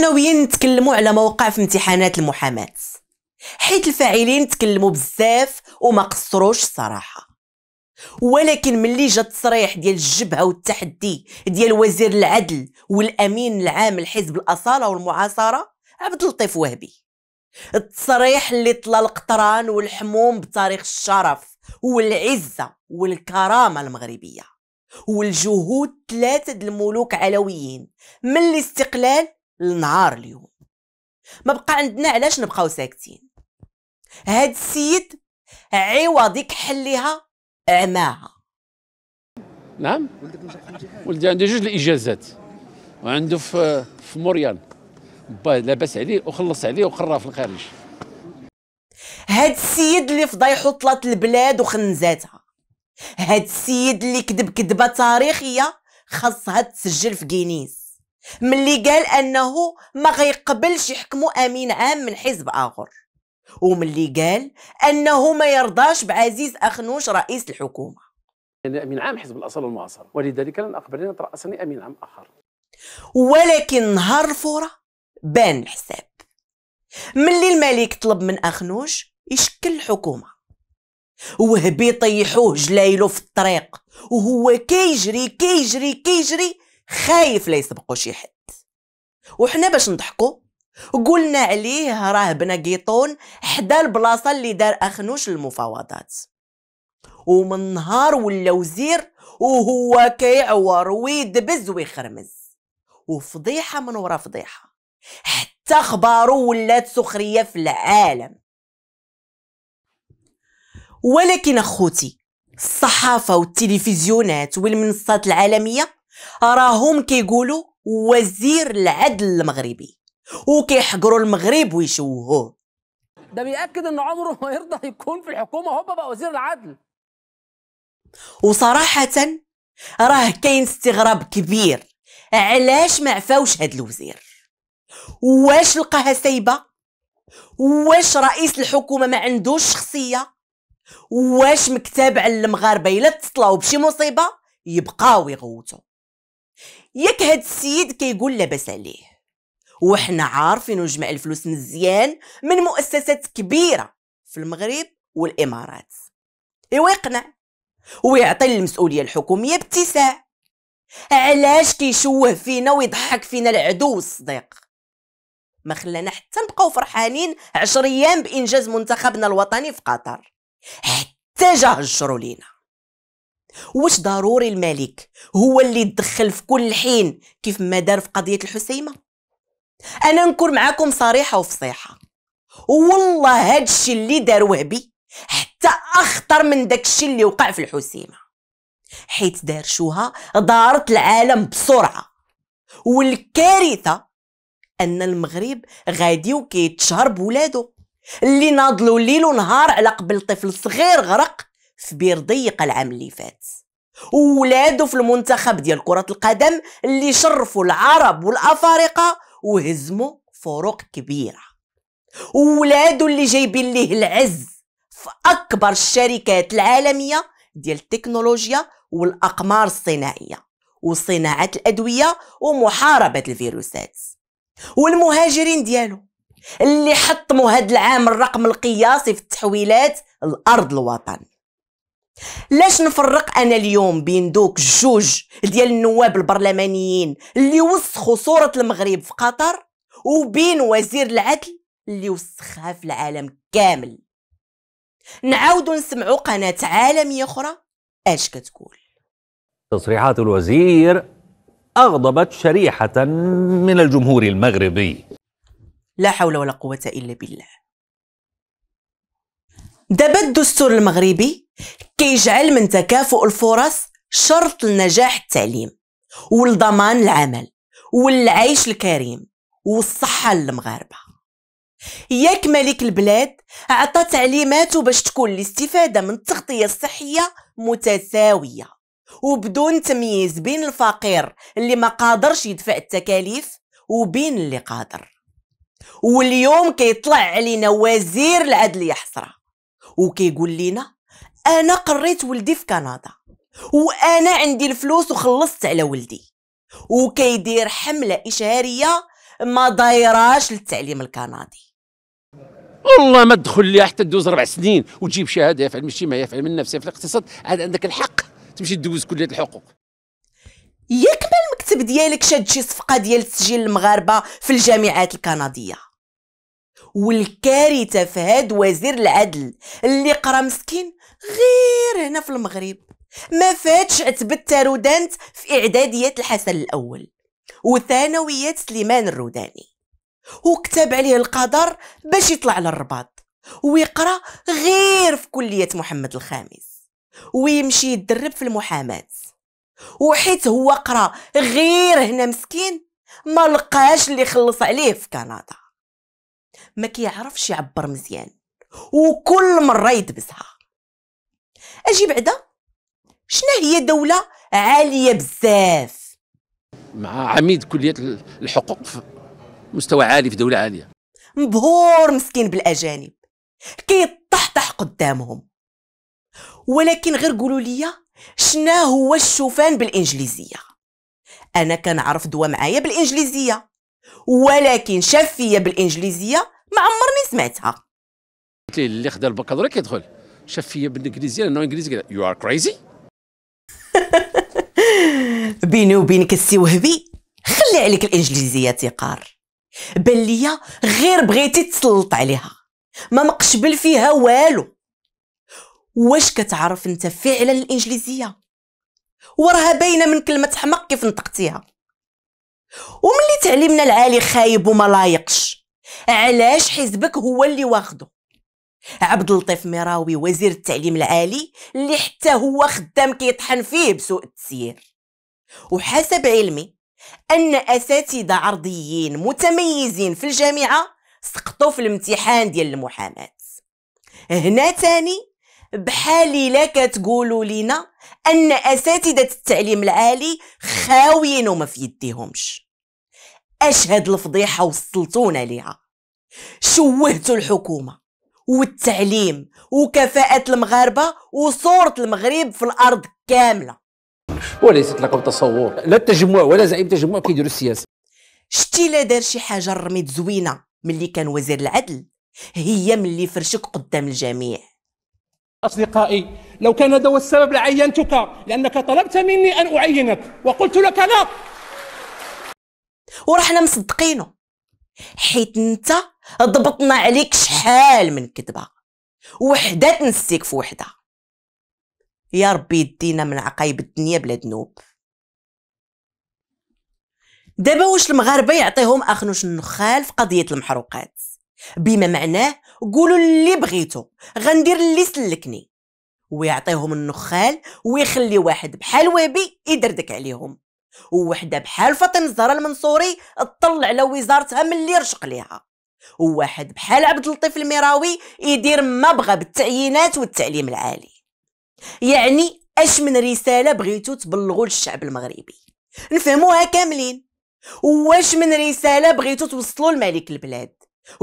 ناويين نتكلموا على موقع في امتحانات المحاماة حيت الفاعلين تكلموا بزاف وما قصروش الصراحه ولكن ملي جا التصريح ديال الجبهه والتحدي ديال وزير العدل والامين العام لحزب الاصاله والمعاصره عبد اللطيف وهبي التصريح اللي طلى القطران والحموم بتاريخ الشرف والعزه والكرامه المغربيه والجهود ثلاثه الملوك علويين من الاستقلال لنهار اليوم ما بقى عندنا علاش نبقاو ساكتين هاد السيد عوضك حليها عماها نعم ولدي عنده جوج الاجازات وعنده في في موريان با لاباس عليه وخلص عليه وقرا في الخارج هاد السيد اللي فضايحو طلات البلاد وخنزاتها هاد السيد اللي كذب كذبه تاريخيه خاصها تسجل في جينيس ملي قال انه ما غيقبلش يحكموا امين عام من حزب اخر وملي قال انه ما يرضاش بعزيز اخنوش رئيس الحكومه يعني امين عام حزب الاصل والمعاصر ولذلك لن اقبل ان تراسني امين عام اخر ولكن نهار الفوره بان الحساب ملي الملك طلب من اخنوش يشكل الحكومه وهبي طيحوه جلايلو في الطريق وهو كيجري كيجري كيجري خايف لا يسبقو شي حد وحنا باش نضحكو قلنا عليه راه بنا قيطون حدا البلاصه اللي دار اخنوش المفاوضات ومن نهار ولا وزير وهو كيعور ويدبز ويخرمز وفضيحه من ورا فضيحه حتى خبارو ولات سخريه في العالم ولكن اخوتي الصحافه والتلفزيونات والمنصات العالميه راهم كيقولوا وزير العدل المغربي وكيحقروا المغرب ويشوهوه ده بيأكد ان عمره ما يرضى يكون في الحكومة هو بقى وزير العدل وصراحة راه كاين استغراب كبير علاش ما عفاوش هاد الوزير واش لقاها سايبة واش رئيس الحكومة ما عندوش شخصية واش مكتاب على المغاربة الا تطلعوا بشي مصيبة يبقاو يغوتوا ياك هاد السيد كيقول كي لاباس عليه وحنا عارفين نجمع الفلوس مزيان من مؤسسات كبيره في المغرب والامارات ايوا يقنع ويعطي المسؤوليه الحكوميه باتساع علاش كيشوه فينا ويضحك فينا العدو الصديق ما خلانا حتى نبقاو فرحانين عشر ايام بانجاز منتخبنا الوطني في قطر حتى جا هجروا لينا واش ضروري الملك هو اللي يتدخل في كل حين كيف ما دار في قضيه الحسيمه انا نكون معاكم صريحه وفصيحه والله هادشي اللي دار وهبي حتى اخطر من داكشي اللي وقع في الحسيمه حيت دار شوها دارت العالم بسرعه والكارثه ان المغرب غادي وكيتشهر بولادو اللي ناضلوا ليل ونهار على قبل طفل صغير غرق في بير ضيقه العام اللي فات وولادو في المنتخب ديال كرة القدم اللي شرفوا العرب والأفارقة وهزموا فروق كبيرة وولادو اللي جايبين ليه العز في أكبر الشركات العالمية ديال التكنولوجيا والأقمار الصناعية وصناعة الأدوية ومحاربة الفيروسات والمهاجرين ديالو اللي حطموا هاد العام الرقم القياسي في التحويلات الأرض الوطن لاش نفرق انا اليوم بين دوك جوج ديال النواب البرلمانيين اللي وسخوا صوره المغرب في قطر وبين وزير العدل اللي وسخها في العالم كامل نعاودوا نسمعوا قناه عالميه اخرى اش كتقول تصريحات الوزير اغضبت شريحه من الجمهور المغربي لا حول ولا قوه الا بالله دابا الدستور المغربي كيجعل من تكافؤ الفرص شرط لنجاح التعليم ولضمان العمل والعيش الكريم والصحة للمغاربة ياك ملك البلاد عطى تعليماته باش تكون الاستفادة من التغطية الصحية متساوية وبدون تمييز بين الفقير اللي ما قادرش يدفع التكاليف وبين اللي قادر واليوم كيطلع علينا وزير العدل يحصره وكيقول لينا انا قريت ولدي في كندا وانا عندي الفلوس وخلصت على ولدي وكيدير حمله اشهاريه ما دايراش للتعليم الكندي والله ما تدخل لي حتى تدوز ربع سنين وتجيب شهاده يا فعل مشي ما يفعل من نفسها في الاقتصاد عاد عندك الحق تمشي تدوز كليه الحقوق يكمل ما المكتب ديالك شاد شي صفقه ديال تسجيل المغاربه في الجامعات الكنديه والكارثه في هاد وزير العدل اللي قرا مسكين غير هنا في المغرب ما فاتش عتبت رودانت في اعداديات الحسن الاول وثانويات سليمان الروداني وكتب عليه القدر باش يطلع للرباط ويقرا غير في كليه محمد الخامس ويمشي يدرب في المحاماه وحيت هو قرا غير هنا مسكين ما لقاش اللي خلص عليه في كندا ما كيعرفش يعبر مزيان وكل مره يدبسها اجي بعدا شنو هي دوله عاليه بزاف مع عميد كليه الحقوق في مستوى عالي في دوله عاليه مبهور مسكين بالاجانب كيطحطح قدامهم ولكن غير قولوا لي شنا هو الشوفان بالانجليزيه انا كنعرف دوا معايا بالانجليزيه ولكن شافيه بالانجليزيه ما عمرني سمعتها قلت ليه اللي خدا البكالوريا كيدخل شافيه بالانجليزيه لانه انجليزي كذا يو ار كريزي بيني وبينك السي وهبي خلي عليك الانجليزيه تيقار بان ليا غير بغيتي تسلط عليها ما مقشبل فيها والو واش كتعرف انت فعلا الانجليزيه وراها باينه من كلمه حمق كيف نطقتيها ومن تعليمنا العالي خايب وما لايقش علاش حزبك هو اللي واخده عبد اللطيف مراوي وزير التعليم العالي اللي حتى هو خدام كيطحن فيه بسوء التسيير وحسب علمي ان اساتذه عرضيين متميزين في الجامعه سقطوا في الامتحان ديال المحاماه هنا تاني بحالي لا كتقولوا لينا ان اساتذه التعليم العالي خاويين وما في يديهمش اش هاد الفضيحه وصلتونا ليها شوهتوا الحكومه والتعليم وكفاءة المغاربة وصورة المغرب في الأرض كاملة وليست لكم تصور لا التجمع ولا زعيم التجمع كيديروا السياسة شتي لا دار شي حاجة رميت زوينة ملي كان وزير العدل هي ملي فرشك قدام الجميع أصدقائي لو كان هذا هو السبب لعينتك لأنك طلبت مني أن أعينك وقلت لك لا ورحنا مصدقينه حيت انت ضبطنا عليك شحال من كذبه وحده تنسيك في وحده يا ربي يدينا من عقايب الدنيا بلا ذنوب دابا واش المغاربه يعطيهم اخنوش النخال في قضيه المحروقات بما معناه قولوا اللي بغيتو غندير اللي سلكني ويعطيهم النخال ويخلي واحد بحال وابي يدردك عليهم ووحده بحال فاطمه الزهراء المنصوري تطلع على وزارتها من اللي رشق ليها وواحد بحال عبد اللطيف المراوي يدير ما بغى بالتعيينات والتعليم العالي يعني اش من رساله بغيتو تبلغوا للشعب المغربي نفهموها كاملين واش من رساله بغيتو توصلوا لملك البلاد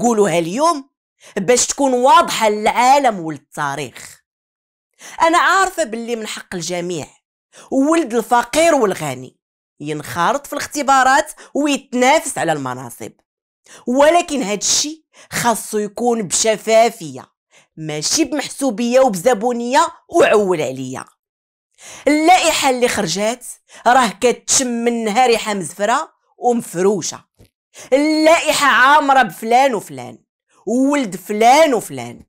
قولوها اليوم باش تكون واضحه للعالم وللتاريخ انا عارفه باللي من حق الجميع ولد الفقير والغني ينخرط في الاختبارات ويتنافس على المناصب ولكن هذا الشيء خاصو يكون بشفافيه ماشي بمحسوبيه وبزبونيه وعول عليا اللائحه اللي خرجات راه كتشم منها ريحه مزفره ومفروشه اللائحه عامره بفلان وفلان وولد فلان وفلان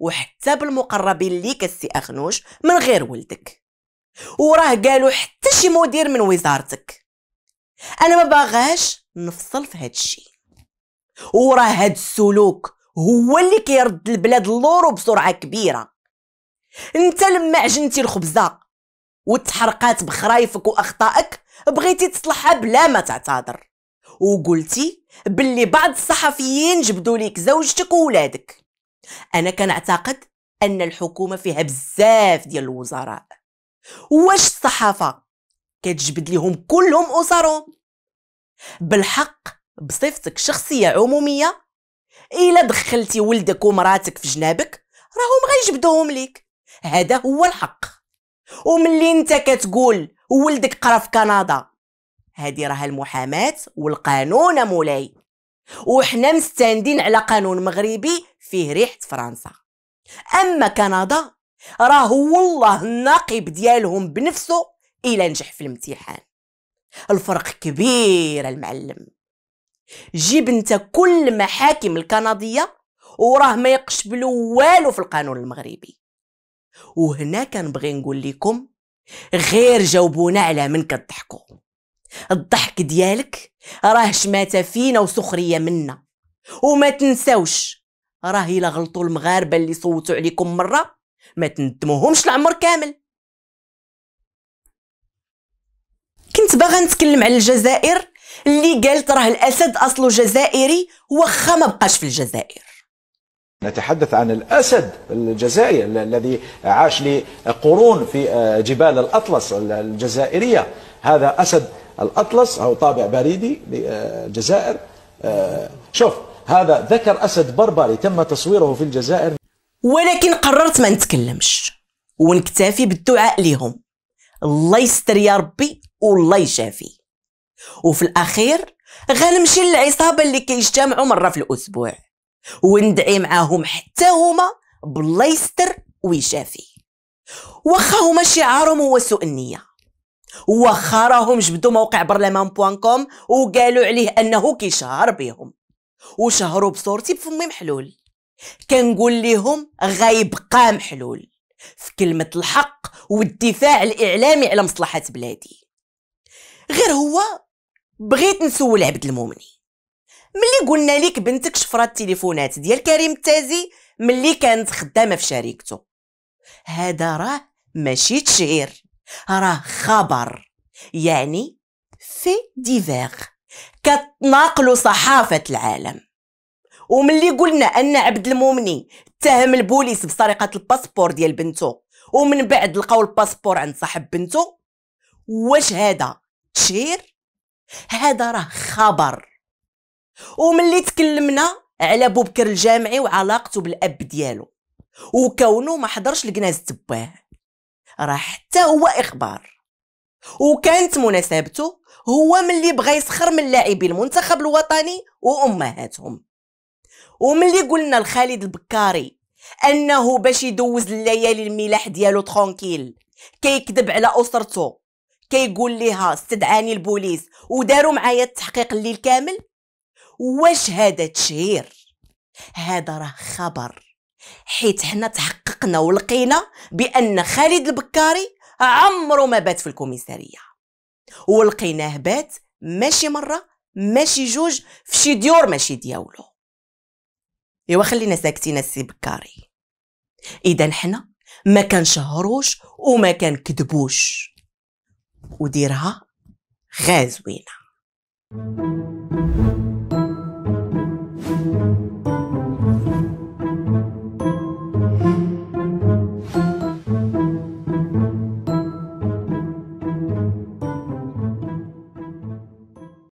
وحتى بالمقربين ليك السي اخنوش من غير ولدك وراه قالوا حتى شي مدير من وزارتك انا ما باغاش نفصل في هاد الشيء وراه هاد السلوك هو اللي كيرد البلاد اللورو بسرعه كبيره انت لما عجنتي الخبزه وتحرقات بخرايفك واخطائك بغيتي تصلحها بلا ما تعتذر وقلتي باللي بعض الصحفيين جبدوا ليك زوجتك وولادك انا كنعتقد ان الحكومه فيها بزاف ديال الوزراء واش الصحافه كتجبد ليهم كلهم اسرهم بالحق بصفتك شخصيه عموميه الا دخلتي ولدك ومراتك في جنابك راهم غيجبدوهم ليك هذا هو الحق وملي انت كتقول ولدك قرا في كندا هذه راها المحاماه والقانون مولاي وحنا مستاندين على قانون مغربي فيه ريحه فرنسا اما كندا راه والله النقيب ديالهم بنفسه الى نجح في الامتحان الفرق كبير المعلم جيب انت كل المحاكم الكنديه وراه ما يقشبلوا والو في القانون المغربي وهنا كنبغي نقول لكم غير جاوبونا على من كضحكوا الضحك ديالك راه شماتة فينا وسخرية منا وما تنساوش راه الا غلطوا المغاربة اللي صوتوا عليكم مرة ما تندموهمش العمر كامل كنت باغا نتكلم على الجزائر اللي قالت راه الاسد اصله جزائري واخا ما بقاش في الجزائر نتحدث عن الأسد الجزائري الذي عاش لقرون في آه، جبال الأطلس الجزائرية هذا أسد الأطلس أو طابع بريدي للجزائر آه، شوف هذا ذكر أسد بربري تم تصويره في الجزائر ولكن قررت ما نتكلمش ونكتفي بالدعاء ليهم الله يستر يا ربي والله يشافي وفي الاخير غنمشي للعصابه اللي كيجتمعوا مره في الاسبوع وندعي معاهم حتى هما بالله يستر ويشافي واخا هما شعارهم هو سوء النيه واخا راهم جبدوا موقع برلمان بوان كوم وقالوا عليه انه كيشهر بهم وشهروا بصورتي بفمي محلول كنقول لهم غيبقى محلول في كلمة الحق والدفاع الإعلامي على مصلحة بلادي غير هو بغيت نسول عبد المؤمني ملي قلنا لك بنتك شفرات التليفونات ديال كريم التازي ملي كانت خدامة في شركته هذا راه ماشي تشهير راه خبر يعني في ديفاغ كتناقلوا صحافة العالم وملي قلنا ان عبد المؤمني اتهم البوليس بسرقه الباسبور ديال بنته ومن بعد لقاو الباسبور عند صاحب بنته واش هذا تشهير هذا راه خبر وملي تكلمنا على بوبكر الجامعي وعلاقته بالاب ديالو وكونه ما حضرش لجناز تباه راه حتى هو اخبار وكانت مناسبته هو ملي بغى يسخر من لاعبي المنتخب الوطني وامهاتهم وملي قلنا لخالد البكاري انه باش يدوز الليالي الملاح ديالو ترونكيل كيكذب على اسرته كيقول ليها استدعاني البوليس وداروا معايا التحقيق الليل كامل واش هذا تشهير هذا راه خبر حيت حنا تحققنا ولقينا بان خالد البكاري عمرو ما بات في الكوميساريه ولقيناه بات ماشي مره ماشي جوج في شي ديور ماشي دياولو ايوا خلينا ساكتين السي بكاري اذا حنا ما كنشهروش وما كنكذبوش وديرها غازوينه